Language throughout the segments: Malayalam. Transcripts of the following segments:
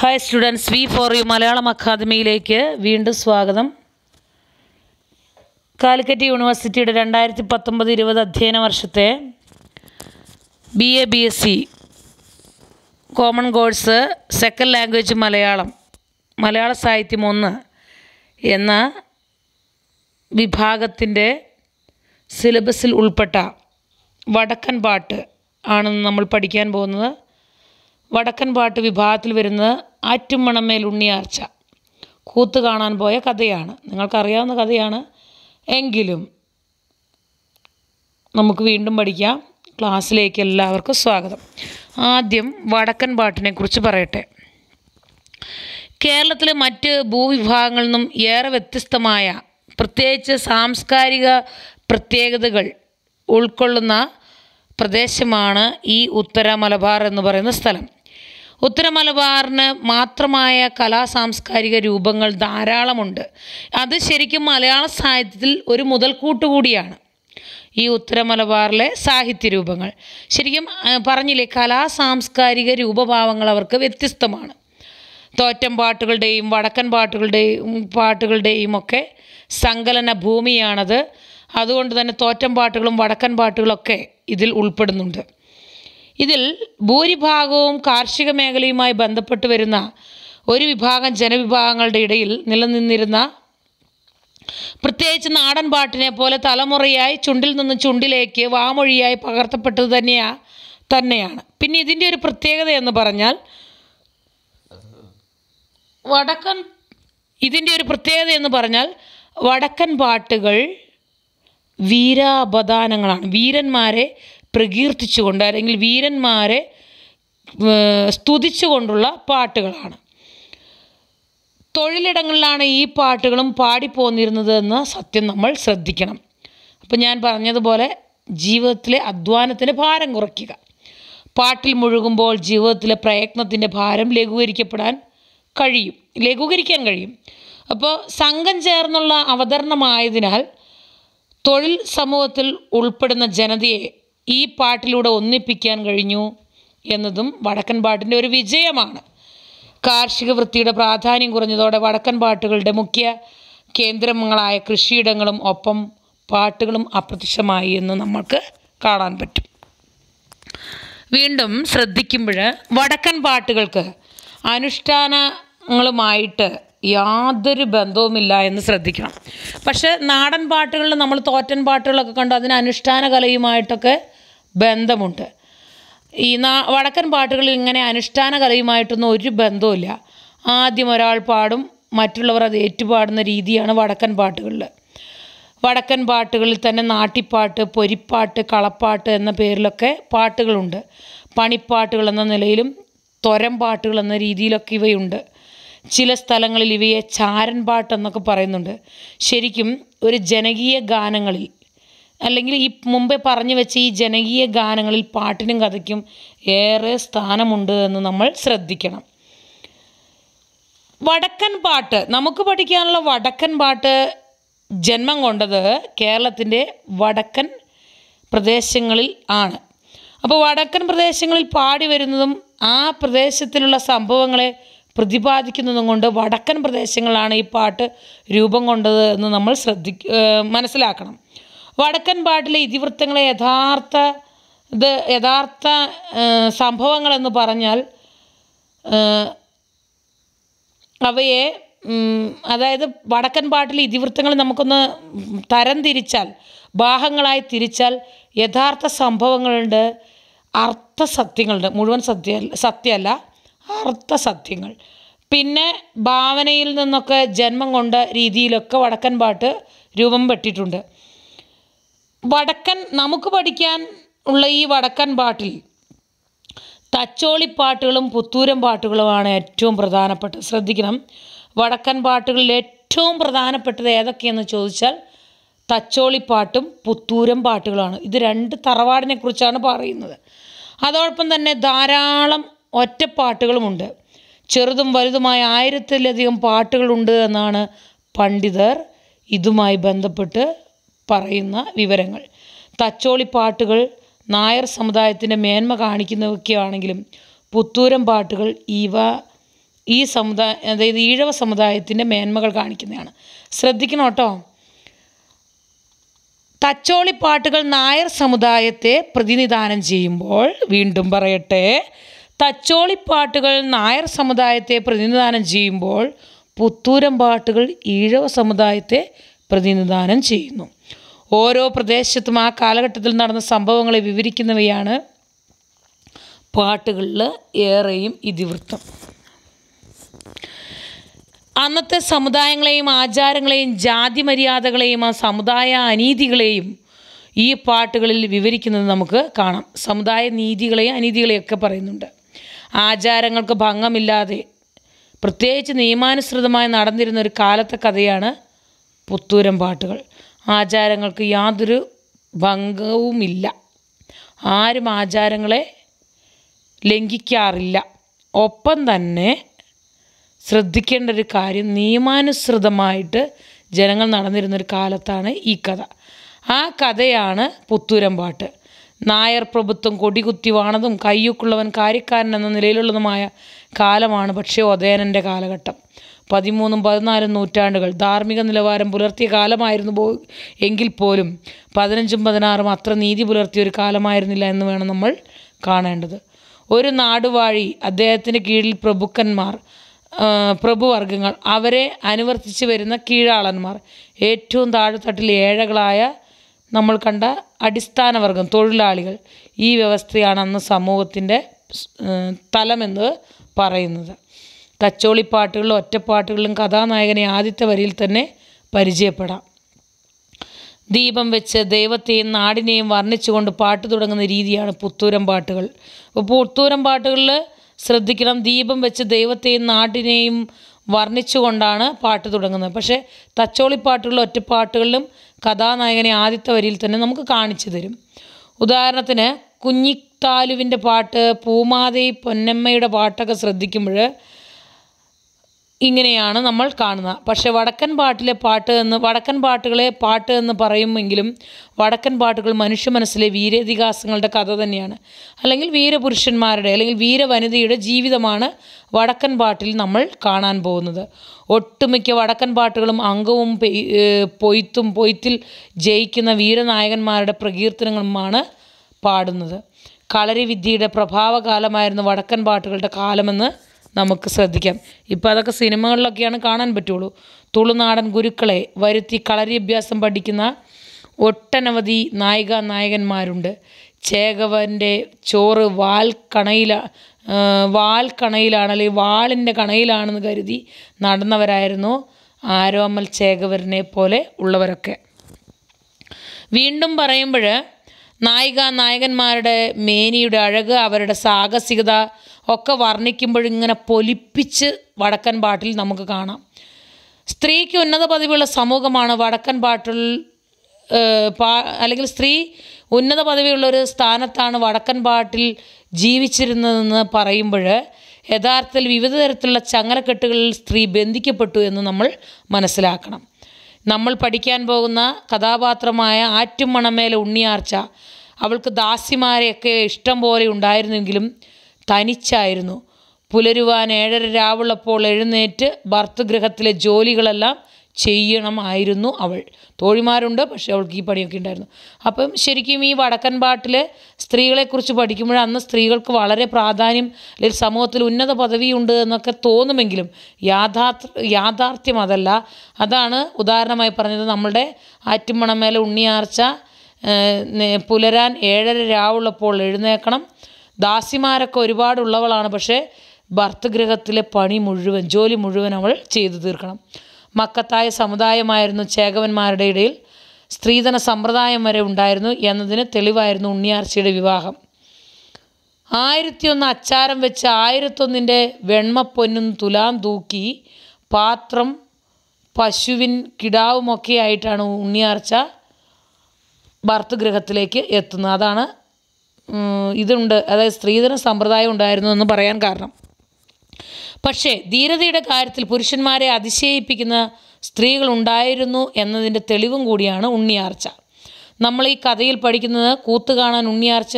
hi students V for U Malayalam അക്കാദമിയിലേക്ക് വീണ്ടും സ്വാഗതം കാലിക്കറ്റ് യൂണിവേഴ്സിറ്റിയുടെ രണ്ടായിരത്തി പത്തൊമ്പത് ഇരുപത് അധ്യയന വർഷത്തെ B A B S C common course second language Malayalam മലയാള സാഹിത്യം ഒന്ന് എന്ന വിഭാഗത്തിൻ്റെ സിലബസിൽ ഉൾപ്പെട്ട വടക്കൻ പാട്ട് ആണെന്ന് നമ്മൾ പഠിക്കാൻ പോകുന്നത് വടക്കൻ പാട്ട് വിഭാഗത്തിൽ വരുന്നത് ആറ്റുമണമേൽ ഉണ്ണിയാർച്ച കൂത്ത് കാണാൻ പോയ കഥയാണ് നിങ്ങൾക്കറിയാവുന്ന കഥയാണ് എങ്കിലും നമുക്ക് വീണ്ടും പഠിക്കാം ക്ലാസ്സിലേക്ക് എല്ലാവർക്കും സ്വാഗതം ആദ്യം വടക്കൻ പാട്ടിനെക്കുറിച്ച് പറയട്ടെ കേരളത്തിലെ മറ്റ് ഭൂവിഭാഗങ്ങളിൽ നിന്നും ഏറെ വ്യത്യസ്തമായ പ്രത്യേകിച്ച് സാംസ്കാരിക പ്രത്യേകതകൾ ഉൾക്കൊള്ളുന്ന പ്രദേശമാണ് ഈ ഉത്തര മലബാർ എന്ന് പറയുന്ന സ്ഥലം ഉത്തരമലബാറിന് മാത്രമായ കലാ സാംസ്കാരിക രൂപങ്ങൾ ധാരാളമുണ്ട് അത് ശരിക്കും മലയാള സാഹിത്യത്തിൽ ഒരു മുതൽക്കൂട്ട് കൂടിയാണ് ഈ ഉത്തരമലബാറിലെ സാഹിത്യ രൂപങ്ങൾ ശരിക്കും പറഞ്ഞില്ലേ കലാ സാംസ്കാരിക രൂപഭാവങ്ങൾ അവർക്ക് വ്യത്യസ്തമാണ് തോറ്റം പാട്ടുകളുടെയും വടക്കൻ പാട്ടുകളുടെയും പാട്ടുകളുടെയും ഒക്കെ സങ്കലന ഭൂമിയാണത് അതുകൊണ്ട് തന്നെ തോറ്റം പാട്ടുകളും വടക്കൻ പാട്ടുകളൊക്കെ ഇതിൽ ഉൾപ്പെടുന്നുണ്ട് ഇതിൽ ഭൂരിഭാഗവും കാർഷിക മേഖലയുമായി ബന്ധപ്പെട്ട് വരുന്ന ഒരു വിഭാഗം ജനവിഭാഗങ്ങളുടെ ഇടയിൽ നിലനിന്നിരുന്ന പ്രത്യേകിച്ച് നാടൻ പാട്ടിനെ പോലെ തലമുറയായി ചുണ്ടിൽ നിന്ന് ചുണ്ടിലേക്ക് വാമൊഴിയായി പകർത്തപ്പെട്ടത് തന്നെയാ തന്നെയാണ് പിന്നെ ഇതിൻ്റെ ഒരു പ്രത്യേകത എന്ന് പറഞ്ഞാൽ വടക്കൻ ഇതിൻ്റെ ഒരു പ്രത്യേകത എന്ന് പറഞ്ഞാൽ വടക്കൻ പാട്ടുകൾ വീരാപദാനങ്ങളാണ് വീരന്മാരെ പ്രകീർത്തിച്ചുകൊണ്ട് അല്ലെങ്കിൽ വീരന്മാരെ സ്തുതിച്ചുകൊണ്ടുള്ള പാട്ടുകളാണ് തൊഴിലിടങ്ങളിലാണ് ഈ പാട്ടുകളും പാടിപ്പോന്നിരുന്നത് എന്ന സത്യം നമ്മൾ ശ്രദ്ധിക്കണം അപ്പം ഞാൻ പറഞ്ഞതുപോലെ ജീവിതത്തിലെ അധ്വാനത്തിന് ഭാരം കുറയ്ക്കുക പാട്ടിൽ മുഴുകുമ്പോൾ ജീവിതത്തിലെ പ്രയത്നത്തിൻ്റെ ഭാരം ലഘൂകരിക്കപ്പെടാൻ കഴിയും ലഘൂകരിക്കാൻ കഴിയും അപ്പോൾ സംഘം ചേർന്നുള്ള അവതരണമായതിനാൽ തൊഴിൽ സമൂഹത്തിൽ ഉൾപ്പെടുന്ന ജനതയെ ഈ പാട്ടിലൂടെ ഒന്നിപ്പിക്കാൻ കഴിഞ്ഞു എന്നതും വടക്കൻ പാട്ടിൻ്റെ ഒരു വിജയമാണ് കാർഷിക വൃത്തിയുടെ പ്രാധാന്യം കുറഞ്ഞതോടെ വടക്കൻ പാട്ടുകളുടെ മുഖ്യ കേന്ദ്രങ്ങളായ കൃഷിയിടങ്ങളും ഒപ്പം പാട്ടുകളും അപ്രത്യക്ഷമായി എന്ന് നമ്മൾക്ക് കാണാൻ പറ്റും വീണ്ടും ശ്രദ്ധിക്കുമ്പോൾ വടക്കൻ പാട്ടുകൾക്ക് അനുഷ്ഠാനങ്ങളുമായിട്ട് യാതൊരു ബന്ധവുമില്ല എന്ന് ശ്രദ്ധിക്കണം പക്ഷേ നാടൻ പാട്ടുകളിൽ നമ്മൾ തോറ്റൻ പാട്ടുകളൊക്കെ കണ്ടു അതിന് അനുഷ്ഠാന കലയുമായിട്ടൊക്കെ ബന്ധമുണ്ട് ഈ നാ വടക്കൻ പാട്ടുകളിൽ ഇങ്ങനെ അനുഷ്ഠാന കലയുമായിട്ടൊന്നും ഒരു ബന്ധവുമില്ല ആദ്യം ഒരാൾ പാടും മറ്റുള്ളവർ അത് ഏറ്റുപാടുന്ന രീതിയാണ് വടക്കൻ പാട്ടുകളിൽ വടക്കൻ പാട്ടുകളിൽ തന്നെ നാട്ടിപ്പാട്ട് പൊരിപ്പാട്ട് കളപ്പാട്ട് എന്ന പേരിലൊക്കെ പാട്ടുകളുണ്ട് പണിപ്പാട്ടുകൾ എന്ന നിലയിലും തൊരം പാട്ടുകൾ എന്ന രീതിയിലൊക്കെ ഇവയുണ്ട് ചില സ്ഥലങ്ങളിൽ ഇവയെ ചാരൻ പാട്ട് എന്നൊക്കെ പറയുന്നുണ്ട് ശരിക്കും ഒരു ജനകീയ ഗാനങ്ങളിൽ അല്ലെങ്കിൽ ഈ മുമ്പേ പറഞ്ഞു വെച്ച ഈ ജനകീയ ഗാനങ്ങളിൽ പാട്ടിനും കഥയ്ക്കും ഏറെ സ്ഥാനമുണ്ട് എന്ന് നമ്മൾ ശ്രദ്ധിക്കണം വടക്കൻ പാട്ട് നമുക്ക് പഠിക്കാനുള്ള വടക്കൻ പാട്ട് ജന്മം കൊണ്ടത് കേരളത്തിൻ്റെ വടക്കൻ പ്രദേശങ്ങളിൽ ആണ് അപ്പോൾ വടക്കൻ പ്രദേശങ്ങളിൽ പാടി വരുന്നതും ആ പ്രദേശത്തിലുള്ള സംഭവങ്ങളെ പ്രതിപാദിക്കുന്നതും കൊണ്ട് വടക്കൻ പ്രദേശങ്ങളാണ് ഈ പാട്ട് രൂപം കൊണ്ടത് എന്ന് നമ്മൾ ശ്രദ്ധി മനസ്സിലാക്കണം വടക്കൻ പാട്ടിലെ ഇതിവൃത്തങ്ങളെ യഥാർത്ഥ ഇത് യഥാർത്ഥ സംഭവങ്ങളെന്ന് പറഞ്ഞാൽ അവയെ അതായത് വടക്കൻ പാട്ടിലെ ഇതിവൃത്തങ്ങൾ നമുക്കൊന്ന് തരം തിരിച്ചാൽ ഭാഗങ്ങളായി തിരിച്ചാൽ യഥാർത്ഥ സംഭവങ്ങളുണ്ട് അർത്ഥസത്യങ്ങളുണ്ട് മുഴുവൻ സത്യ സത്യമല്ല അർത്ഥസത്യങ്ങൾ പിന്നെ ഭാവനയിൽ നിന്നൊക്കെ ജന്മം കൊണ്ട രീതിയിലൊക്കെ വടക്കൻ പാട്ട് രൂപം പെട്ടിട്ടുണ്ട് വടക്കൻ നമുക്ക് പഠിക്കാൻ ഉള്ള ഈ വടക്കൻ പാട്ടിൽ തച്ചോളിപ്പാട്ടുകളും പുത്തൂരം പാട്ടുകളുമാണ് ഏറ്റവും പ്രധാനപ്പെട്ട ശ്രദ്ധിക്കണം വടക്കൻ പാട്ടുകളിൽ ഏറ്റവും പ്രധാനപ്പെട്ടത് ഏതൊക്കെയെന്ന് ചോദിച്ചാൽ തച്ചോളിപ്പാട്ടും പുത്തൂരം പാട്ടുകളാണ് ഇത് രണ്ട് തറവാടിനെ കുറിച്ചാണ് പറയുന്നത് അതോടൊപ്പം തന്നെ ധാരാളം ഒറ്റപ്പാട്ടുകളുമുണ്ട് ചെറുതും വലുതുമായ ആയിരത്തിലധികം പാട്ടുകളുണ്ട് എന്നാണ് പണ്ഡിതർ ഇതുമായി ബന്ധപ്പെട്ട് പറയുന്ന വിവരങ്ങൾ തച്ചോളിപ്പാട്ടുകൾ നായർ സമുദായത്തിൻ്റെ മേന്മ കാണിക്കുന്നവയ്ക്കാണെങ്കിലും പുത്തൂരം പാട്ടുകൾ ഇവ ഈ സമുദായ അതായത് ഈഴവ സമുദായത്തിൻ്റെ മേന്മകൾ കാണിക്കുന്നതാണ് ശ്രദ്ധിക്കണം കേട്ടോ തച്ചോളിപ്പാട്ടുകൾ നായർ സമുദായത്തെ പ്രതിനിധാനം ചെയ്യുമ്പോൾ വീണ്ടും പറയട്ടെ തച്ചോളിപ്പാട്ടുകൾ നായർ സമുദായത്തെ പ്രതിനിധാനം ചെയ്യുമ്പോൾ പുത്തൂരം പാട്ടുകൾ ഈഴവ സമുദായത്തെ പ്രതിനിധാനം ചെയ്യുന്നു ഓരോ പ്രദേശത്തും ആ കാലഘട്ടത്തിൽ നടന്ന സംഭവങ്ങളെ വിവരിക്കുന്നവയാണ് പാട്ടുകളിൽ ഏറെയും ഇതിവൃത്തം അന്നത്തെ സമുദായങ്ങളെയും ആചാരങ്ങളെയും ജാതി മര്യാദകളെയും ആ സമുദായ അനീതികളെയും ഈ പാട്ടുകളിൽ വിവരിക്കുന്നത് നമുക്ക് കാണാം സമുദായ നീതികളെയും അനീതികളെയും ഒക്കെ പറയുന്നുണ്ട് ആചാരങ്ങൾക്ക് ഭംഗമില്ലാതെ പ്രത്യേകിച്ച് നിയമാനുസൃതമായി നടന്നിരുന്ന ഒരു കാലത്തെ കഥയാണ് പുത്തൂരം പാട്ടുകൾ ആചാരങ്ങൾക്ക് യാതൊരു ഭംഗവുമില്ല ആരും ആചാരങ്ങളെ ലംഘിക്കാറില്ല ഒപ്പം തന്നെ ശ്രദ്ധിക്കേണ്ട ഒരു കാര്യം നിയമാനുസൃതമായിട്ട് ജനങ്ങൾ നടന്നിരുന്നൊരു കാലത്താണ് ഈ കഥ ആ കഥയാണ് പുത്തൂരം പാട്ട് നായർ പ്രഭുത്വം കൊടികുത്തി വാണതും കയ്യൂക്കുള്ളവൻ കാര്യക്കാരൻ എന്ന നിലയിലുള്ളതുമായ കാലമാണ് പക്ഷേ ഉദയനൻ്റെ കാലഘട്ടം പതിമൂന്നും പതിനാലും നൂറ്റാണ്ടുകൾ ധാർമ്മിക നിലവാരം പുലർത്തിയ കാലമായിരുന്നു പോ എങ്കിൽ പോലും പതിനഞ്ചും പതിനാറും അത്ര നീതി പുലർത്തിയ ഒരു കാലമായിരുന്നില്ല എന്ന് വേണം നമ്മൾ കാണേണ്ടത് ഒരു നാടുവാഴി അദ്ദേഹത്തിന് കീഴിൽ പ്രഭുക്കന്മാർ പ്രഭുവർഗങ്ങൾ അവരെ അനുവർത്തിച്ച് വരുന്ന കീഴാളന്മാർ ഏറ്റവും താഴെത്തട്ടിൽ ഏഴകളായ നമ്മൾ കണ്ട വർഗം തൊഴിലാളികൾ ഈ വ്യവസ്ഥയാണ് അന്ന് സമൂഹത്തിൻ്റെ തലമെന്ന് പറയുന്നത് തച്ചോളിപ്പാട്ടുകളിലും ഒറ്റപ്പാട്ടുകളിലും കഥാനായകനെ ആദ്യത്തെ വരിയിൽ തന്നെ പരിചയപ്പെടാം ദീപം വെച്ച് ദൈവത്തെയും നാടിനെയും വർണ്ണിച്ചുകൊണ്ട് പാട്ട് തുടങ്ങുന്ന രീതിയാണ് പുത്തൂരം പാട്ടുകൾ അപ്പോൾ പുത്തൂരം പാട്ടുകളിൽ ശ്രദ്ധിക്കണം ദീപം വെച്ച് ദൈവത്തെയും നാടിനെയും വർണ്ണിച്ചുകൊണ്ടാണ് പാട്ട് തുടങ്ങുന്നത് പക്ഷേ തച്ചോളിപ്പാട്ടുകളിലും ഒറ്റപ്പാട്ടുകളിലും കഥാനായകനെ ആദ്യത്തെ വരിയിൽ തന്നെ നമുക്ക് കാണിച്ചു തരും ഉദാഹരണത്തിന് കുഞ്ഞിത്താലുവിൻ്റെ പാട്ട് പൂമാതൈ പൊന്നമ്മയുടെ പാട്ടൊക്കെ ശ്രദ്ധിക്കുമ്പോൾ ഇങ്ങനെയാണ് നമ്മൾ കാണുന്നത് പക്ഷേ വടക്കൻ പാട്ടിലെ പാട്ട് എന്ന് വടക്കൻ പാട്ടുകളെ പാട്ട് എന്ന് പറയുമെങ്കിലും വടക്കൻ പാട്ടുകൾ മനുഷ്യ മനസ്സിലെ വീരതിഹാസങ്ങളുടെ കഥ തന്നെയാണ് അല്ലെങ്കിൽ വീരപുരുഷന്മാരുടെ അല്ലെങ്കിൽ വീരവനിതയുടെ ജീവിതമാണ് വടക്കൻ പാട്ടിൽ നമ്മൾ കാണാൻ പോകുന്നത് ഒട്ടുമിക്ക വടക്കൻ പാട്ടുകളും അംഗവും പൊയ്ത്തും പൊയ്ത്തിൽ ജയിക്കുന്ന വീരനായകന്മാരുടെ പ്രകീർത്തനങ്ങളുമാണ് പാടുന്നത് കളരി വിദ്യയുടെ പ്രഭാവകാലമായിരുന്നു വടക്കൻ പാട്ടുകളുടെ കാലമെന്ന് നമുക്ക് ശ്രദ്ധിക്കാം ഇപ്പോൾ അതൊക്കെ സിനിമകളിലൊക്കെയാണ് കാണാൻ പറ്റുള്ളൂ തുളുനാടൻ ഗുരുക്കളെ വരുത്തി കളരി അഭ്യാസം പഠിക്കുന്ന ഒട്ടനവധി നായിക നായകന്മാരുണ്ട് ചേകവൻ്റെ ചോറ് വാൽ കണയില വാൽ കണയിലാണ് അല്ലെങ്കിൽ വാളിൻ്റെ കണയിലാണെന്ന് കരുതി നടന്നവരായിരുന്നു ആരോമൽ ചേകവരനെ പോലെ ഉള്ളവരൊക്കെ വീണ്ടും പറയുമ്പോൾ നായിക നായകന്മാരുടെ മേനിയുടെ അഴക് അവരുടെ സാഹസികത ഒക്കെ വർണ്ണിക്കുമ്പോഴിങ്ങനെ പൊലിപ്പിച്ച് വടക്കൻ പാട്ടിൽ നമുക്ക് കാണാം സ്ത്രീക്ക് ഉന്നത പദവിയുള്ള സമൂഹമാണ് വടക്കൻ പാട്ടിൽ പാ അല്ലെങ്കിൽ സ്ത്രീ ഉന്നത പദവിയുള്ള ഒരു സ്ഥാനത്താണ് വടക്കൻ പാട്ടിൽ ജീവിച്ചിരുന്നതെന്ന് പറയുമ്പോൾ യഥാർത്ഥത്തിൽ വിവിധ തരത്തിലുള്ള ചങ്ങലക്കെട്ടുകളിൽ സ്ത്രീ ബന്ധിക്കപ്പെട്ടു എന്ന് നമ്മൾ മനസ്സിലാക്കണം നമ്മൾ പഠിക്കാൻ പോകുന്ന കഥാപാത്രമായ ആറ്റുമണമേല ഉണ്ണിയാർച്ച അവൾക്ക് ദാസിമാരെയൊക്കെ ഇഷ്ടം പോലെ ഉണ്ടായിരുന്നെങ്കിലും തനിച്ചായിരുന്നു പുലരുവാൻ ഏഴര രാവുള്ളപ്പോൾ എഴുന്നേറ്റ് ഭർത്തൃഗൃഹത്തിലെ ജോലികളെല്ലാം ചെയ്യണമായിരുന്നു അവൾ തോഴിമാരുണ്ട് പക്ഷെ അവൾക്ക് ഈ പണിയൊക്കെ ഉണ്ടായിരുന്നു അപ്പം ശരിക്കും ഈ വടക്കൻ പാട്ടിലെ സ്ത്രീകളെക്കുറിച്ച് പഠിക്കുമ്പോൾ അന്ന് സ്ത്രീകൾക്ക് വളരെ പ്രാധാന്യം അല്ലെങ്കിൽ സമൂഹത്തിൽ ഉന്നത പദവിയുണ്ട് എന്നൊക്കെ തോന്നുമെങ്കിലും യാഥാർത്ഥ യാഥാർത്ഥ്യം അതല്ല അതാണ് ഉദാഹരണമായി പറഞ്ഞത് നമ്മളുടെ ആറ്റുമണമേലെ ഉണ്ണിയാർച്ച പുലരാൻ ഏഴര രാവുള്ളപ്പോൾ എഴുന്നേക്കണം ദാസിമാരൊക്കെ ഒരുപാടുള്ളവളാണ് പക്ഷേ ഭർത്തഗൃഹത്തിലെ പണി മുഴുവൻ ജോലി മുഴുവൻ അവൾ ചെയ്തു തീർക്കണം മക്കത്തായ സമുദായമായിരുന്നു ചേകവന്മാരുടെ ഇടയിൽ സ്ത്രീധന സമ്പ്രദായം വരെ ഉണ്ടായിരുന്നു എന്നതിന് തെളിവായിരുന്നു ഉണ്ണിയാർച്ചയുടെ വിവാഹം ആയിരത്തിയൊന്ന് അച്ചാരം വെച്ച് ആയിരത്തൊന്നിൻ്റെ വെണ്മപ്പൊന്നും തുലാം തൂക്കി പാത്രം പശുവിൻ കിടാവുമൊക്കെ ആയിട്ടാണ് ഉണ്ണിയാർച്ച ഭർത്തുഗൃഹത്തിലേക്ക് എത്തുന്നത് അതാണ് ഇതുണ്ട് അതായത് സ്ത്രീധന സമ്പ്രദായം ഉണ്ടായിരുന്നു എന്ന് പറയാൻ കാരണം പക്ഷേ ധീരതയുടെ കാര്യത്തിൽ പുരുഷന്മാരെ അതിശയിപ്പിക്കുന്ന സ്ത്രീകൾ ഉണ്ടായിരുന്നു എന്നതിൻ്റെ തെളിവും കൂടിയാണ് ഉണ്ണിയാർച്ച നമ്മൾ ഈ കഥയിൽ പഠിക്കുന്നത് കൂത്തു കാണാൻ ഉണ്ണിയാർച്ച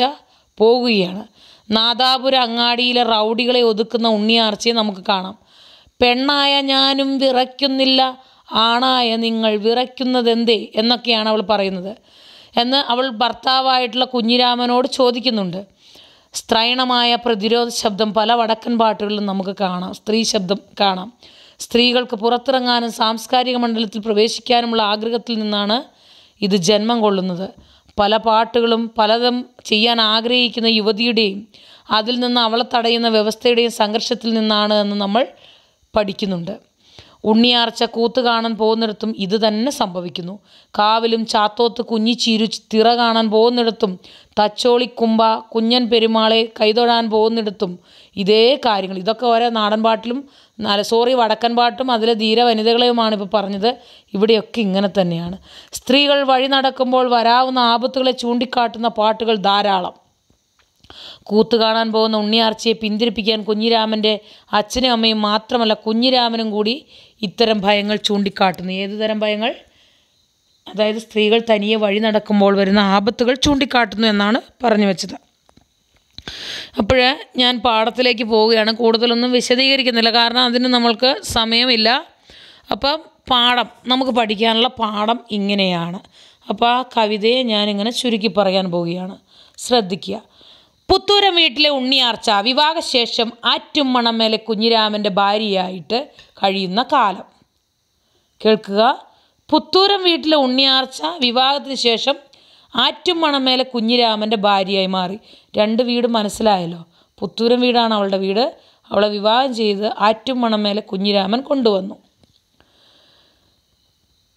പോകുകയാണ് നാദാപുര അങ്ങാടിയിലെ റൗഡികളെ ഒതുക്കുന്ന ഉണ്ണിയാർച്ചയെ നമുക്ക് കാണാം പെണ്ണായ ഞാനും വിറയ്ക്കുന്നില്ല ആണായ നിങ്ങൾ വിറയ്ക്കുന്നതെന്തേ എന്നൊക്കെയാണ് അവൾ പറയുന്നത് എന്ന് അവൾ ഭർത്താവായിട്ടുള്ള കുഞ്ഞിരാമനോട് ചോദിക്കുന്നുണ്ട് സ്ത്രൈണമായ പ്രതിരോധ ശബ്ദം പല വടക്കൻ പാട്ടുകളിലും നമുക്ക് കാണാം സ്ത്രീ ശബ്ദം കാണാം സ്ത്രീകൾക്ക് പുറത്തിറങ്ങാനും സാംസ്കാരിക മണ്ഡലത്തിൽ പ്രവേശിക്കാനുമുള്ള ആഗ്രഹത്തിൽ നിന്നാണ് ഇത് ജന്മം കൊള്ളുന്നത് പല പാട്ടുകളും പലതും ചെയ്യാൻ ആഗ്രഹിക്കുന്ന യുവതിയുടെയും അതിൽ നിന്ന് അവളെ തടയുന്ന വ്യവസ്ഥയുടെയും സംഘർഷത്തിൽ നിന്നാണ് എന്ന് നമ്മൾ പഠിക്കുന്നുണ്ട് ഉണ്ണിയാർച്ച കൂത്ത് കാണാൻ പോകുന്നിടത്തും ഇത് തന്നെ സംഭവിക്കുന്നു കാവിലും ചാത്തോത്ത് കുഞ്ഞിച്ചീരു തിറ കാണാൻ പോകുന്നിടത്തും തച്ചോളിക്കുമ്പ കുഞ്ഞൻ പെരുമാളെ കൈതൊഴാൻ പോകുന്നിടത്തും ഇതേ കാര്യങ്ങൾ ഇതൊക്കെ ഓരോ നാടൻ പാട്ടിലും സോറി വടക്കൻ പാട്ടും അതിലെ ധീര വനിതകളെയുമാണ് ഇപ്പോൾ പറഞ്ഞത് ഇവിടെയൊക്കെ ഇങ്ങനെ തന്നെയാണ് സ്ത്രീകൾ വഴി നടക്കുമ്പോൾ വരാവുന്ന ആപത്തുകളെ ചൂണ്ടിക്കാട്ടുന്ന പാട്ടുകൾ ധാരാളം കൂത്ത് കാണാൻ പോകുന്ന ഉണ്ണിയാർച്ചയെ പിന്തിരിപ്പിക്കാൻ കുഞ്ഞിരാമൻ്റെ അച്ഛനും അമ്മയും മാത്രമല്ല കുഞ്ഞിരാമനും കൂടി ഇത്തരം ഭയങ്ങൾ ചൂണ്ടിക്കാട്ടുന്നു ഏതുതരം ഭയങ്ങൾ അതായത് സ്ത്രീകൾ തനിയെ വഴി നടക്കുമ്പോൾ വരുന്ന ആപത്തുകൾ ചൂണ്ടിക്കാട്ടുന്നു എന്നാണ് പറഞ്ഞു വെച്ചത് അപ്പോൾ ഞാൻ പാഠത്തിലേക്ക് പോവുകയാണ് കൂടുതലൊന്നും വിശദീകരിക്കുന്നില്ല കാരണം അതിന് നമ്മൾക്ക് സമയമില്ല അപ്പം പാഠം നമുക്ക് പഠിക്കാനുള്ള പാഠം ഇങ്ങനെയാണ് അപ്പോൾ ആ കവിതയെ ഞാനിങ്ങനെ ചുരുക്കി പറയാൻ പോവുകയാണ് ശ്രദ്ധിക്കുക പുത്തൂരം വീട്ടിലെ ഉണ്ണിയാർച്ച വിവാഹശേഷം ആറ്റും മേലെ കുഞ്ഞിരാമൻ്റെ ഭാര്യയായിട്ട് കഴിയുന്ന കാലം കേൾക്കുക പുത്തൂരം വീട്ടിലെ ഉണ്ണിയാർച്ച വിവാഹത്തിന് ശേഷം ആറ്റും മേലെ കുഞ്ഞിരാമൻ്റെ ഭാര്യയായി മാറി രണ്ട് വീട് മനസ്സിലായല്ലോ പുത്തൂരം വീടാണ് അവളുടെ വീട് അവളെ വിവാഹം ചെയ്ത് ആറ്റും മേലെ കുഞ്ഞിരാമൻ കൊണ്ടുവന്നു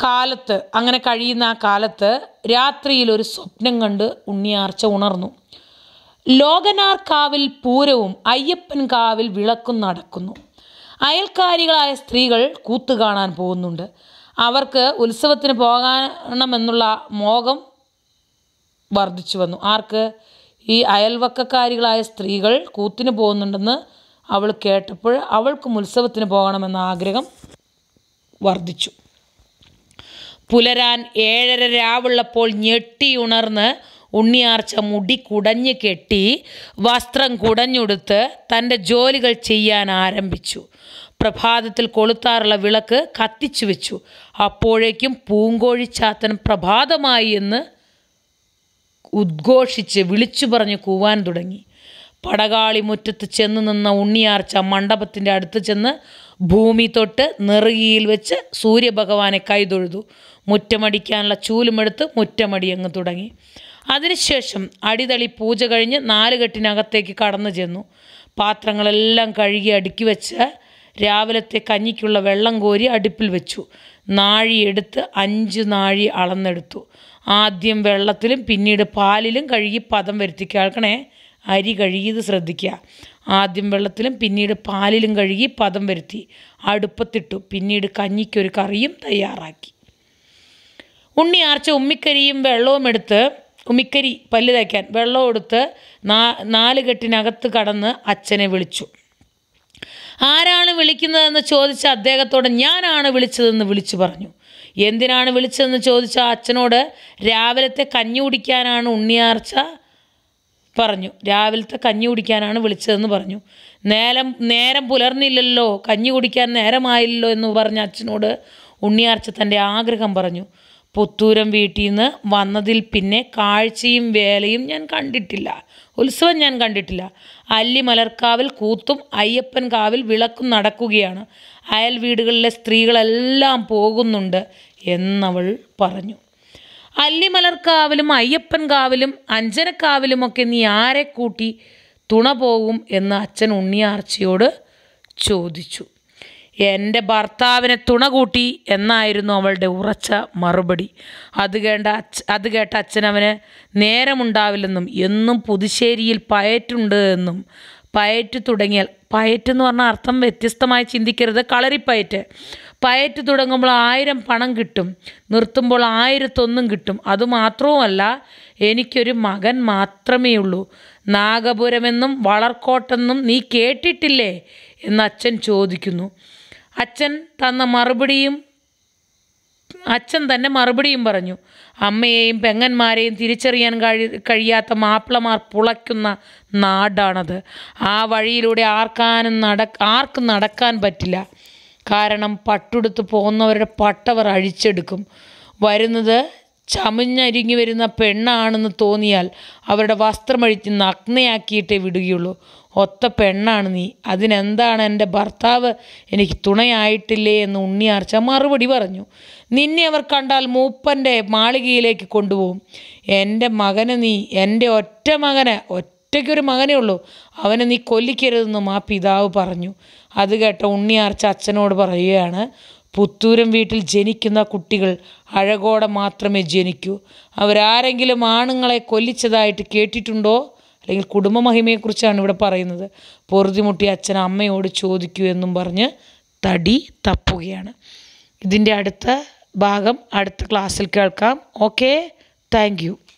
കാലത്ത് അങ്ങനെ കഴിയുന്ന ആ കാലത്ത് രാത്രിയിൽ ഒരു സ്വപ്നം കണ്ട് ഉണ്ണിയാർച്ച ഉണർന്നു ലോകനാർക്കാവിൽ പൂരവും അയ്യപ്പൻകാവിൽ വിളക്കും നടക്കുന്നു അയൽക്കാരികളായ സ്ത്രീകൾ കൂത്തു കാണാൻ പോകുന്നുണ്ട് അവർക്ക് ഉത്സവത്തിന് പോകണമെന്നുള്ള മോഹം വർദ്ധിച്ചു വന്നു ആർക്ക് ഈ അയൽവക്കക്കാരികളായ സ്ത്രീകൾ കൂത്തിന് പോകുന്നുണ്ടെന്ന് അവൾ കേട്ടപ്പോൾ അവൾക്കും ഉത്സവത്തിന് പോകണമെന്ന ആഗ്രഹം വർദ്ധിച്ചു പുലരാൻ ഏഴര രാവുള്ളപ്പോൾ ഞെട്ടിയുണർന്ന് ഉണ്ണിയാർച്ച മുടി കുടഞ്ഞ് കെട്ടി വസ്ത്രം കുടഞ്ഞുടുത്ത് തൻ്റെ ജോലികൾ ചെയ്യാൻ ആരംഭിച്ചു പ്രഭാതത്തിൽ കൊളുത്താറുള്ള വിളക്ക് കത്തിച്ചു വെച്ചു അപ്പോഴേക്കും പൂങ്കോഴിച്ചാത്തൻ പ്രഭാതമായി എന്ന് ഉദ്ഘോഷിച്ച് വിളിച്ചു പറഞ്ഞ് കൂവാൻ തുടങ്ങി പടകാളി മുറ്റത്ത് ചെന്ന് നിന്ന ഉണ്ണിയാർച്ച മണ്ഡപത്തിൻ്റെ അടുത്ത് ചെന്ന് ഭൂമി തൊട്ട് നെറുകിയിൽ വെച്ച് സൂര്യഭഗവാനെ കൈതൊഴുതു മുറ്റമടിക്കാനുള്ള ചൂലുമെടുത്ത് മുറ്റമടി അങ്ങ് തുടങ്ങി അതിനുശേഷം അടിതളി പൂജ കഴിഞ്ഞ് നാല് കെട്ടിനകത്തേക്ക് കടന്നു ചെന്നു പാത്രങ്ങളെല്ലാം കഴുകി അടുക്കി വെച്ച് രാവിലത്തെ കഞ്ഞിക്കുള്ള വെള്ളം കോരി അടുപ്പിൽ വെച്ചു നാഴിയെടുത്ത് അഞ്ച് നാഴി അളന്നെടുത്തു ആദ്യം വെള്ളത്തിലും പിന്നീട് പാലിലും കഴുകി പദം വരുത്തി കേൾക്കണേ അരി കഴുകിയത് ശ്രദ്ധിക്കുക ആദ്യം വെള്ളത്തിലും പിന്നീട് പാലിലും കഴുകി പദം വരുത്തി അടുപ്പത്തിട്ടു പിന്നീട് കഞ്ഞിക്കൊരു കറിയും തയ്യാറാക്കി ഉണ്ണിയാർച്ച ഉമ്മിക്കരിയും വെള്ളവും എടുത്ത് കുമിക്കരി പല്ല് തേക്കാൻ വെള്ളം എടുത്ത് നാ നാല് കെട്ടിനകത്ത് കടന്ന് അച്ഛനെ വിളിച്ചു ആരാണ് വിളിക്കുന്നതെന്ന് ചോദിച്ച അദ്ദേഹത്തോട് ഞാനാണ് വിളിച്ചതെന്ന് വിളിച്ചു പറഞ്ഞു എന്തിനാണ് വിളിച്ചതെന്ന് ചോദിച്ച അച്ഛനോട് രാവിലത്തെ കഞ്ഞി കുടിക്കാനാണ് ഉണ്ണിയാർച്ച പറഞ്ഞു രാവിലത്തെ കഞ്ഞി കുടിക്കാനാണ് വിളിച്ചതെന്ന് പറഞ്ഞു നേരം നേരം പുലർന്നില്ലല്ലോ കഞ്ഞി കുടിക്കാൻ നേരമായില്ലോ എന്ന് പറഞ്ഞ അച്ഛനോട് ഉണ്ണിയാർച്ച തൻ്റെ ആഗ്രഹം പറഞ്ഞു പുത്തൂരം വീട്ടിൽ നിന്ന് വന്നതിൽ പിന്നെ കാഴ്ചയും വേലയും ഞാൻ കണ്ടിട്ടില്ല ഉത്സവം ഞാൻ കണ്ടിട്ടില്ല അല്ലിമലർക്കാവിൽ കൂത്തും അയ്യപ്പൻ കാവിൽ വിളക്കും നടക്കുകയാണ് അയൽ വീടുകളിലെ സ്ത്രീകളെല്ലാം പോകുന്നുണ്ട് എന്നവൾ പറഞ്ഞു അല്ലിമലർക്കാവിലും അയ്യപ്പൻ കാവിലും അഞ്ജനക്കാവിലുമൊക്കെ നീ ആരെ കൂട്ടി തുണ പോകും എന്ന് അച്ഛൻ ഉണ്ണിയാർച്ചയോട് ചോദിച്ചു എൻ്റെ ഭർത്താവിനെ തുണ കൂട്ടി എന്നായിരുന്നു അവളുടെ ഉറച്ച മറുപടി അത് കേണ്ട അത് കേട്ട അച്ഛനവന് നേരമുണ്ടാവില്ലെന്നും എന്നും പുതുശ്ശേരിയിൽ പയറ്റുണ്ട് എന്നും പയറ്റ് തുടങ്ങിയാൽ പയറ്റ് എന്ന് പറഞ്ഞ അർത്ഥം വ്യത്യസ്തമായി ചിന്തിക്കരുത് കളരിപ്പയറ്റ് പയറ്റ് തുടങ്ങുമ്പോൾ ആയിരം പണം കിട്ടും നിർത്തുമ്പോൾ ആയിരത്തൊന്നും കിട്ടും അതുമാത്രവുമല്ല എനിക്കൊരു മകൻ മാത്രമേ ഉള്ളൂ നാഗപുരമെന്നും വളർക്കോട്ടെന്നും നീ കേട്ടിട്ടില്ലേ എന്ന് അച്ഛൻ ചോദിക്കുന്നു അച്ഛൻ തന്ന മറുപടിയും അച്ഛൻ തന്നെ മറുപടിയും പറഞ്ഞു അമ്മയെയും പെങ്ങന്മാരെയും തിരിച്ചറിയാൻ കഴി കഴിയാത്ത മാപ്പിളമാർ പുളയ്ക്കുന്ന നാടാണത് ആ വഴിയിലൂടെ ആർക്കാനും നട ആർക്കും നടക്കാൻ പറ്റില്ല കാരണം പട്ടുടുത്ത് പോകുന്നവരുടെ പട്ടവർ അഴിച്ചെടുക്കും വരുന്നത് ചമഞ്ഞരിങ്ങി വരുന്ന പെണ്ണാണെന്ന് തോന്നിയാൽ അവരുടെ വസ്ത്രമഴിച്ച് നഗ്നയാക്കിയിട്ടേ വിടുകയുള്ളൂ ഒത്ത പെണ്ണാണ് നീ അതിനെന്താണ് എൻ്റെ ഭർത്താവ് എനിക്ക് തുണയായിട്ടില്ലേ എന്ന് ഉണ്ണിയാർച്ച മറുപടി പറഞ്ഞു നിന്നെ അവർ കണ്ടാൽ മൂപ്പൻ്റെ മാളികയിലേക്ക് കൊണ്ടുപോകും എൻ്റെ മകന് നീ എൻ്റെ ഒറ്റ മകന് ഒറ്റയ്ക്കൊരു മകനേ ഉള്ളൂ അവനെ നീ കൊല്ലിക്കരുതെന്നും ആ പിതാവ് പറഞ്ഞു അത് കേട്ട ഉണ്ണിയാർച്ച അച്ഛനോട് പറയുകയാണ് പുത്തൂരം വീട്ടിൽ ജനിക്കുന്ന കുട്ടികൾ അഴകോടെ മാത്രമേ ജനിക്കൂ അവരാരെങ്കിലും ആണുങ്ങളെ കൊല്ലിച്ചതായിട്ട് കേട്ടിട്ടുണ്ടോ അല്ലെങ്കിൽ കുടുംബമഹിമയെക്കുറിച്ചാണ് ഇവിടെ പറയുന്നത് പൊറുതിമുട്ടി അച്ഛൻ അമ്മയോട് ചോദിക്കൂ എന്നും പറഞ്ഞ് തടി തപ്പുകയാണ് ഇതിൻ്റെ അടുത്ത ഭാഗം അടുത്ത ക്ലാസ്സിൽ കേൾക്കാം ഓക്കെ താങ്ക്